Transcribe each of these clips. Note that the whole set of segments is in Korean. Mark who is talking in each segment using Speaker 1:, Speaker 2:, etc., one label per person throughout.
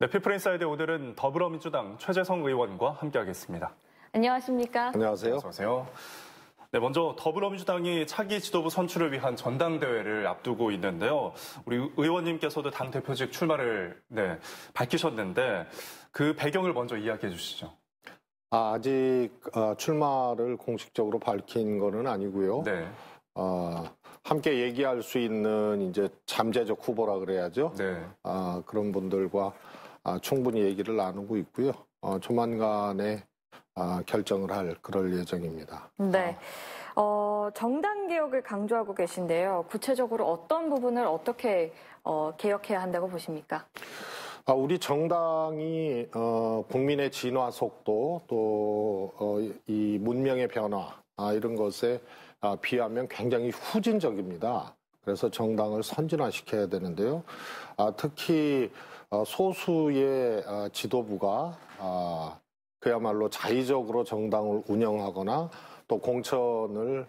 Speaker 1: 네, 피프린사이드 오늘은 더불어민주당 최재성 의원과 함께하겠습니다.
Speaker 2: 안녕하십니까? 안녕하세요.
Speaker 1: 어서오세요. 네, 먼저 더불어민주당이 차기 지도부 선출을 위한 전당대회를 앞두고 있는데요. 우리 의원님께서도 당 대표직 출마를 네, 밝히셨는데 그 배경을 먼저 이야기해 주시죠.
Speaker 3: 아, 직 어, 출마를 공식적으로 밝힌 거는 아니고요. 네. 어, 함께 얘기할 수 있는 이제 잠재적 후보라 그래야죠. 네. 아, 그런 분들과 아, 충분히 얘기를 나누고 있고요. 어, 조만간에 아, 결정을 할 그럴 예정입니다.
Speaker 2: 네. 어. 어, 정당 개혁을 강조하고 계신데요. 구체적으로 어떤 부분을 어떻게 어, 개혁해야 한다고 보십니까?
Speaker 3: 아, 우리 정당이 어, 국민의 진화 속도 또이 어, 문명의 변화 아, 이런 것에 아, 비하면 굉장히 후진적입니다. 그래서 정당을 선진화시켜야 되는데요. 아, 특히 어, 소수의 어, 지도부가 어, 그야말로 자의적으로 정당을 운영하거나 또 공천을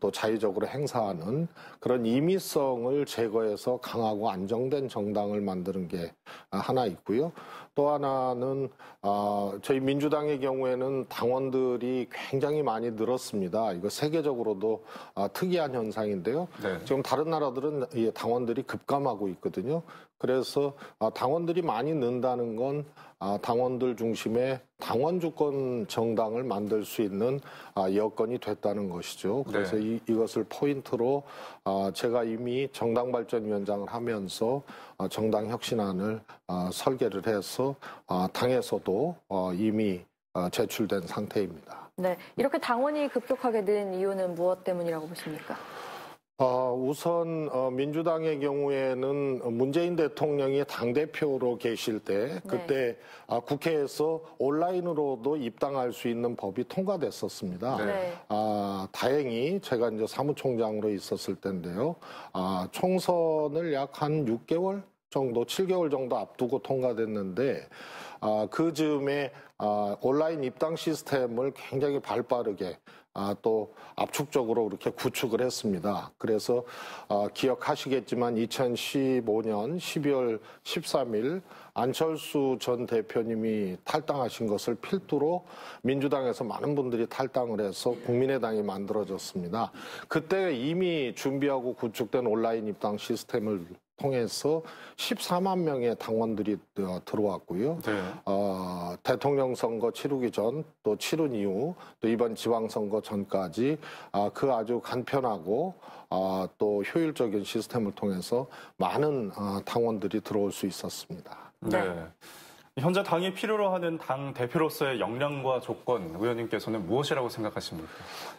Speaker 3: 또 자의적으로 행사하는 그런 임의성을 제거해서 강하고 안정된 정당을 만드는 게 하나 있고요. 또 하나는 어, 저희 민주당의 경우에는 당원들이 굉장히 많이 늘었습니다. 이거 세계적으로도 어, 특이한 현상인데요. 네. 지금 다른 나라들은 당원들이 급감하고 있거든요. 그래서 아, 당원들이 많이 는다는 건 당원들 중심의 당원 주권 정당을 만들 수 있는 여건이 됐다는 것이죠. 그래서 네. 이, 이것을 포인트로 아, 제가 이미 정당발전위원장을 하면서 아, 정당 혁신안을 아, 설계를 해서 당에서도 어, 이미 어, 제출된 상태입니다.
Speaker 2: 네, 이렇게 당원이 급격하게 는 이유는 무엇 때문이라고 보십니까?
Speaker 3: 어, 우선 어, 민주당의 경우에는 문재인 대통령이 당대표로 계실 때 그때 네. 아, 국회에서 온라인으로도 입당할 수 있는 법이 통과됐었습니다. 네. 네. 아, 다행히 제가 이제 사무총장으로 있었을 때데요 아, 총선을 약 한 6개월 정도 7개월 정도 앞두고 통과됐는데 아, 그 즈음에 아, 온라인 입당 시스템을 굉장히 발빠르게 아, 또 압축적으로 그렇게 구축을 했습니다. 그래서 아, 기억하시겠지만 2015년 12월 13일 안철수 전 대표님이 탈당하신 것을 필두로 민주당에서 많은 분들이 탈당을 해서 국민의당이 만들어졌습니다. 그때 이미 준비하고 구축된 온라인 입당 시스템을 통해서 14만 명의 당원들이 어, 들어왔고요. 네. 어, 대통령 선거 치르기 전, 또 치른 이후, 또 이번 지방선거 전까지 아, 그 아주 간편하고 아, 또 효율적인 시스템을 통해서 많은 아, 당원들이 들어올 수 있었습니다.
Speaker 1: 네. 네. 현재 당이 필요로 하는 당 대표로서의 역량과 조건 의원님께서는 무엇이라고 생각하십니까?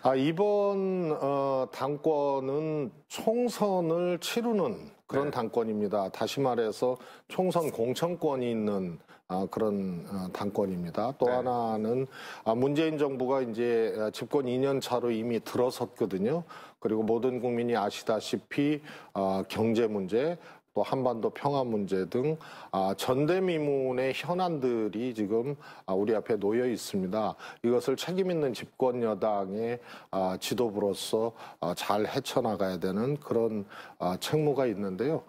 Speaker 3: 아, 이번 어, 당권은 총선을 치르는 그런 네. 당권입니다. 다시 말해서 총선 공천권이 있는 아, 그런 어, 당권입니다. 또 네. 하나는 아, 문재인 정부가 이제 집권 2년 차로 이미 들어섰거든요. 그리고 모든 국민이 아시다시피 어, 경제 문제, 또 한반도 평화 문제 등 아, 전대미문의 현안들이 지금 아, 우리 앞에 놓여 있습니다. 이것을 책임 있는 집권 여당의 아, 지도부로서 잘 헤쳐나가야 되는 그런 책무가 있는데요.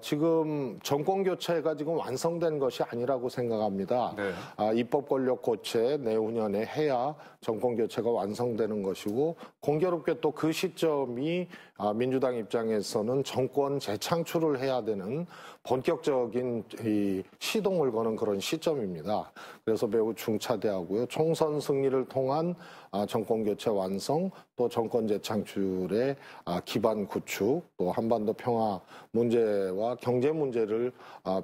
Speaker 3: 지금 정권 교체가 지금 완성된 것이 아니라고 생각합니다. 네. 입법 권력 고체 내후년에 해야 정권 교체가 완성되는 것이고 공교롭게 또 그 시점이 아, 민주당 입장에서는 정권 재창출을 해야 되는 본격적인 이 시동을 거는 그런 시점입니다. 그래서 매우 중차대하고요. 총선 승리를 통한 아, 정권 교체 완성, 또 정권 재창출의 아, 기반 구축, 또 한반도 평화 문제와 경제 문제를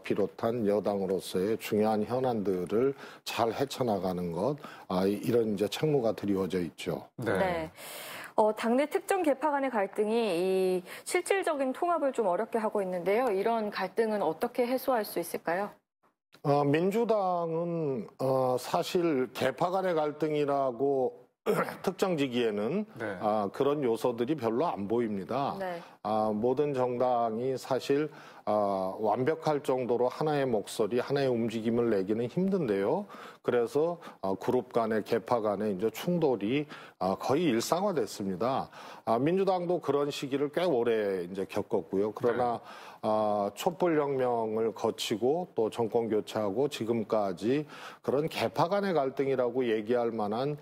Speaker 3: 비롯한 여당으로서의 중요한 현안들을 잘 헤쳐나가는 것, 이런 이제 책무가 드리워져 있죠. 네.
Speaker 2: 네. 어, 당내 특정 개파 간의 갈등이 이 실질적인 통합을 좀 어렵게 하고 있는데요. 이런 갈등은 어떻게 해소할 수 있을까요?
Speaker 3: 어, 민주당은 어, 사실 개파 간의 갈등이라고 특정지기에는 네. 아, 그런 요소들이 별로 안 보입니다. 네. 아, 모든 정당이 사실 아, 완벽할 정도로 하나의 목소리, 하나의 움직임을 내기는 힘든데요. 그래서 아, 그룹 간의 개파 간의 이제 충돌이 거의 일상화됐습니다. 민주당도 그런 시기를 꽤 오래 이제 겪었고요. 그러나 아, 촛불혁명을 거치고 또 정권 교체하고 지금까지 그런 개파 간의 갈등이라고 얘기할 만한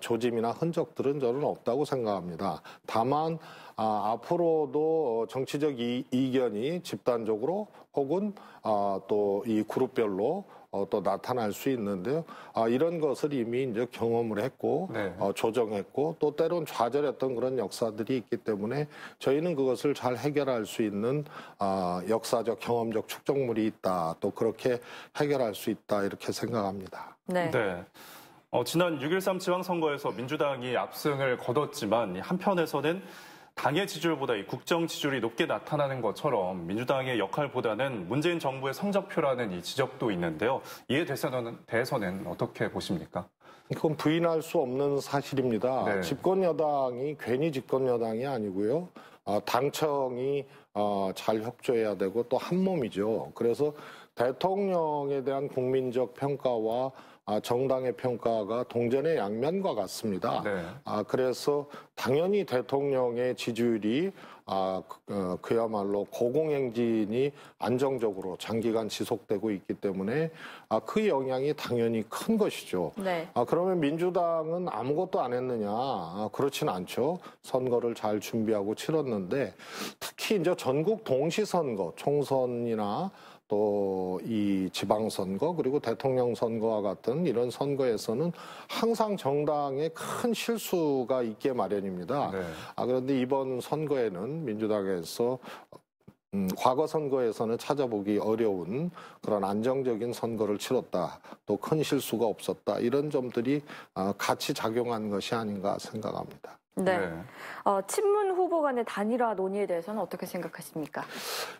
Speaker 3: 조짐이나 흔적들은 저는 없다고 생각합니다. 다만 아, 앞으로도 어, 정치적 이, 이견이 집단적으로 혹은 아, 또이 그룹별로 어, 또 나타날 수 있는데요. 아, 이런 것을 이미 이제 경험을 했고 네. 어, 조정했고 또 때론 좌절했던 그런 역사들이 있기 때문에 저희는 그것을 잘 해결할 수 있는 아, 역사적 경험적 축적물이 있다. 또 그렇게 해결할 수 있다 이렇게 생각합니다.
Speaker 1: 네. 네. 어, 지난 6.13 지방선거에서 민주당이 압승을 거뒀지만 한편에서는 당의 지지율보다 이 국정 지지율이 높게 나타나는 것처럼 민주당의 역할보다는 문재인 정부의 성적표라는 이 지적도 있는데요. 이에 대해서는, 대해서는 어떻게 보십니까?
Speaker 3: 이건 부인할 수 없는 사실입니다. 네. 집권 여당이 괜히 집권 여당이 아니고요. 아, 당청이 아, 잘 협조해야 되고 또 한 몸이죠. 그래서 대통령에 대한 국민적 평가와 아, 정당의 평가가 동전의 양면과 같습니다. 네. 아, 그래서 당연히 대통령의 지지율이 아, 그, 어, 야말로 고공행진이 안정적으로 장기간 지속되고 있기 때문에 아, 그 영향이 당연히 큰 것이죠. 네. 아, 그러면 민주당은 아무것도 안 했느냐? 아, 그렇진 않죠. 선거를 잘 준비하고 치렀는데 특히 이제 전국 동시 선거, 총선이나 또이 지방선거 그리고 대통령 선거와 같은 이런 선거에서는 항상 정당에큰 실수가 있게 마련입니다. 네. 아, 그런데 이번 선거에는 민주당에서 음, 과거 선거에서는 찾아보기 어려운 그런 안정적인 선거를 치렀다. 또 큰 실수가 없었다. 이런 점들이 어, 같이 작용한 것이 아닌가 생각합니다.
Speaker 2: 네. 네. 어, 친문 서로 간의 단일화 논의에 대해서는 어떻게 생각하십니까?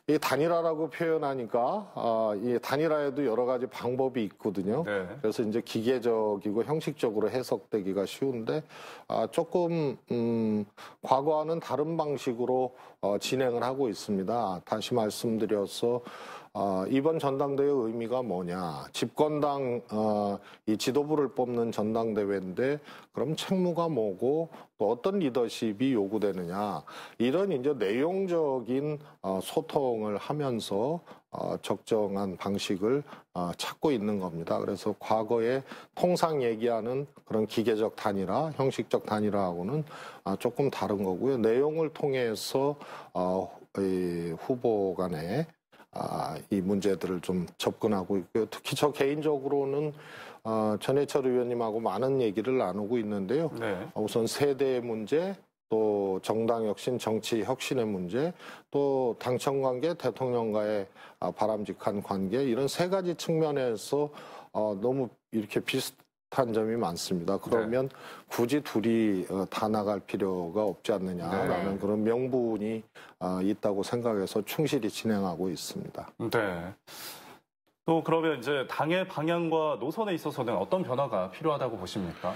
Speaker 3: 이 단일화라고 표현하니까 아, 이 단일화에도 여러 가지 방법이 있거든요. 네. 그래서 이제 기계적이고 형식적으로 해석되기가 쉬운데 아, 조금 음, 과거와는 다른 방식으로 어, 진행을 하고 있습니다. 다시 말씀드려서 어, 이번 전당대회의 의미가 뭐냐. 집권당 어, 이 지도부를 뽑는 전당대회인데 그럼 책무가 뭐고 또 어떤 리더십이 요구되느냐. 이런 이제 내용적인 어, 소통을 하면서 어, 적정한 방식을 어, 찾고 있는 겁니다. 그래서 과거에 통상 얘기하는 그런 기계적 단일화, 형식적 단일화하고는 어, 조금 다른 거고요. 내용을 통해서 어, 후보 간의 아, 이 문제들을 좀 접근하고 있고요. 특히 저 개인적으로는 어, 전해철 의원님하고 많은 얘기를 나누고 있는데요. 네. 아, 우선 세대 의 문제, 또 정당 혁신, 정치 혁신의 문제, 또 당청 관계, 대통령과의 아, 바람직한 관계 이런 세 가지 측면에서 어, 너무 이렇게 비슷 한 점이 많습니다. 네. 그러면 네. 굳이 둘이 어, 다 나갈 필요가 없지 않느냐라는 네. 그런 명분이 아, 있다고 생각해서 충실히 진행하고 있습니다.
Speaker 1: 네. 또 그러면 이제 당의 방향과 노선에 있어서는 어떤 변화가 필요하다고 보십니까?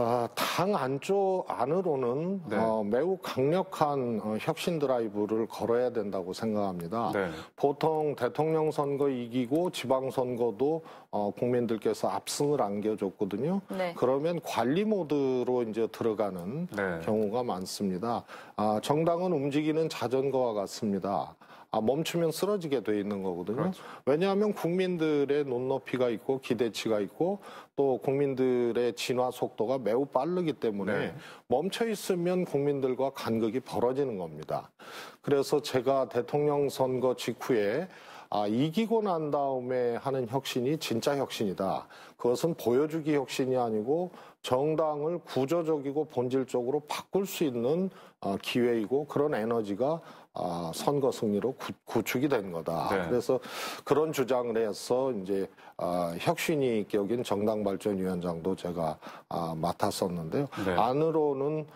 Speaker 3: 어, 당 안쪽 안으로는 네. 어, 매우 강력한 어, 혁신 드라이브를 걸어야 된다고 생각합니다. 네. 보통 대통령 선거 이기고 지방 선거도 어, 국민들께서 압승을 안겨줬거든요. 네. 그러면 관리 모드로 이제 들어가는 네. 경우가 많습니다. 아, 정당은 움직이는 자전거와 같습니다. 아, 멈추면 쓰러지게 돼 있는 거거든요. 그렇죠. 왜냐하면 국민들의 눈높이가 있고 기대치가 있고 또 국민들의 진화 속도가 매우 빠르기 때문에 네. 멈춰 있으면 국민들과 간극이 벌어지는 겁니다. 그래서 제가 대통령 선거 직후에 아, 이기고 난 다음에 하는 혁신이 진짜 혁신이다. 그것은 보여주기 혁신이 아니고 정당을 구조적이고 본질적으로 바꿀 수 있는 아, 기회이고 그런 에너지가 아, 선거 승리로 구축이 된 거다. 네. 그래서 그런 주장을 해서 이제 아, 혁신이 격인 정당발전위원장도 제가 맡았었는데요. 네. 안으로는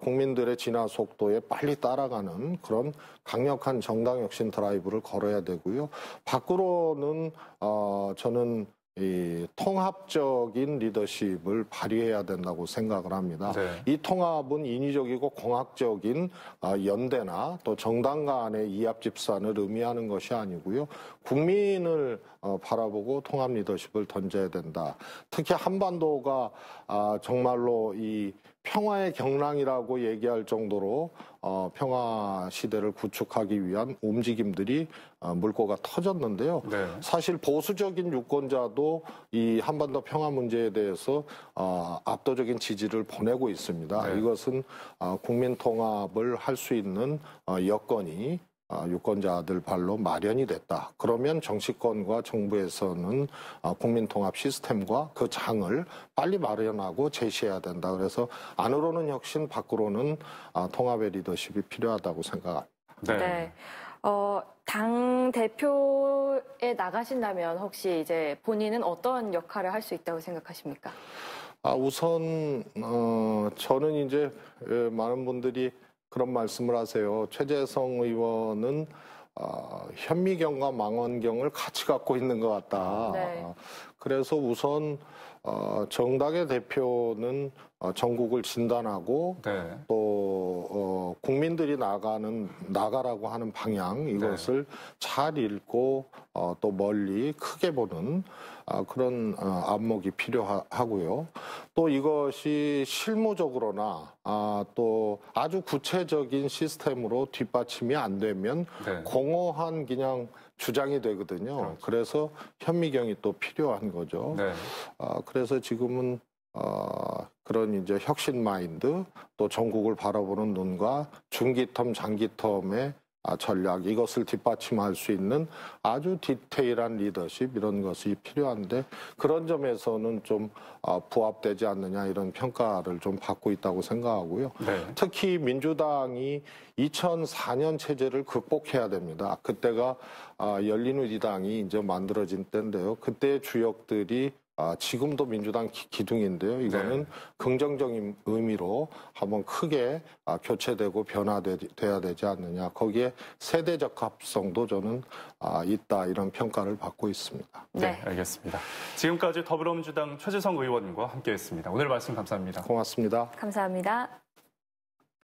Speaker 3: 국민들의 진화 속도에 빨리 따라가는 그런 강력한 정당 혁신 드라이브를 걸어야 되고요. 밖으로는 저는 이 통합적인 리더십을 발휘해야 된다고 생각을 합니다. 네. 이 통합은 인위적이고 공학적인 아, 연대나 또 정당 간의 이합집산을 의미하는 것이 아니고요. 국민을 어, 바라보고 통합 리더십을 던져야 된다. 특히 한반도가 아, 정말로 이 평화의 경랑이라고 얘기할 정도로 어, 평화 시대를 구축하기 위한 움직임들이 어, 물꼬가 터졌는데요. 네. 사실 보수적인 유권자도 이 한반도 평화 문제에 대해서 어, 압도적인 지지를 보내고 있습니다. 네. 이것은 어, 국민 통합을 할 수 있는 어, 여건이 아, 유권자들 발로 마련이 됐다. 그러면 정치권과 정부에서는 아, 국민통합 시스템과 그 장을 빨리 마련하고 제시해야 된다. 그래서 안으로는 혁신, 밖으로는 아, 통합의 리더십이 필요하다고 생각합니다. 네. 네.
Speaker 2: 어, 당 대표에 나가신다면 혹시 이제 본인은 어떤 역할을 할 수 있다고 생각하십니까?
Speaker 3: 아, 우선 어, 저는 이제 예, 많은 분들이 그런 말씀을 하세요. 최재성 의원은 어, 현미경과 망원경을 같이 갖고 있는 것 같다. 네. 그래서 우선 어, 정당의 대표는 어, 전국을 진단하고 네. 또 어, 국민들이 나가는 나가라고 하는 방향 이것을 네. 잘 읽고 어, 또 멀리 크게 보는 어, 그런 어, 안목이 필요하고요. 또 이것이 실무적으로나 아, 또 아주 구체적인 시스템으로 뒷받침이 안 되면 네. 공허한 그냥 주장이 되거든요. 그렇죠. 그래서 현미경이 또 필요한 거죠. 네. 어, 그래서 지금은 어, 그런 이제 혁신 마인드 또 전국을 바라보는 눈과 중기텀 장기텀의 아, 전략 이것을 뒷받침할 수 있는 아주 디테일한 리더십 이런 것이 필요한데 그런 점에서는 좀 아, 부합되지 않느냐 이런 평가를 좀 받고 있다고 생각하고요. 네. 특히 민주당이 2004년 체제를 극복해야 됩니다. 그때가 아, 열린우리당이 이제 만들어진 때인데요. 그때 주역들이 아, 지금도 민주당 기, 둥인데요 이거는 네. 긍정적인 의미로 한번 크게 아, 교체되고 변화돼야 되지 않느냐. 거기에 세대적 합성도 저는 아, 있다 이런 평가를 받고 있습니다. 네. 네, 알겠습니다.
Speaker 1: 지금까지 더불어민주당 최재성 의원과 함께했습니다. 오늘 말씀 감사합니다.
Speaker 3: 고맙습니다.
Speaker 2: 감사합니다.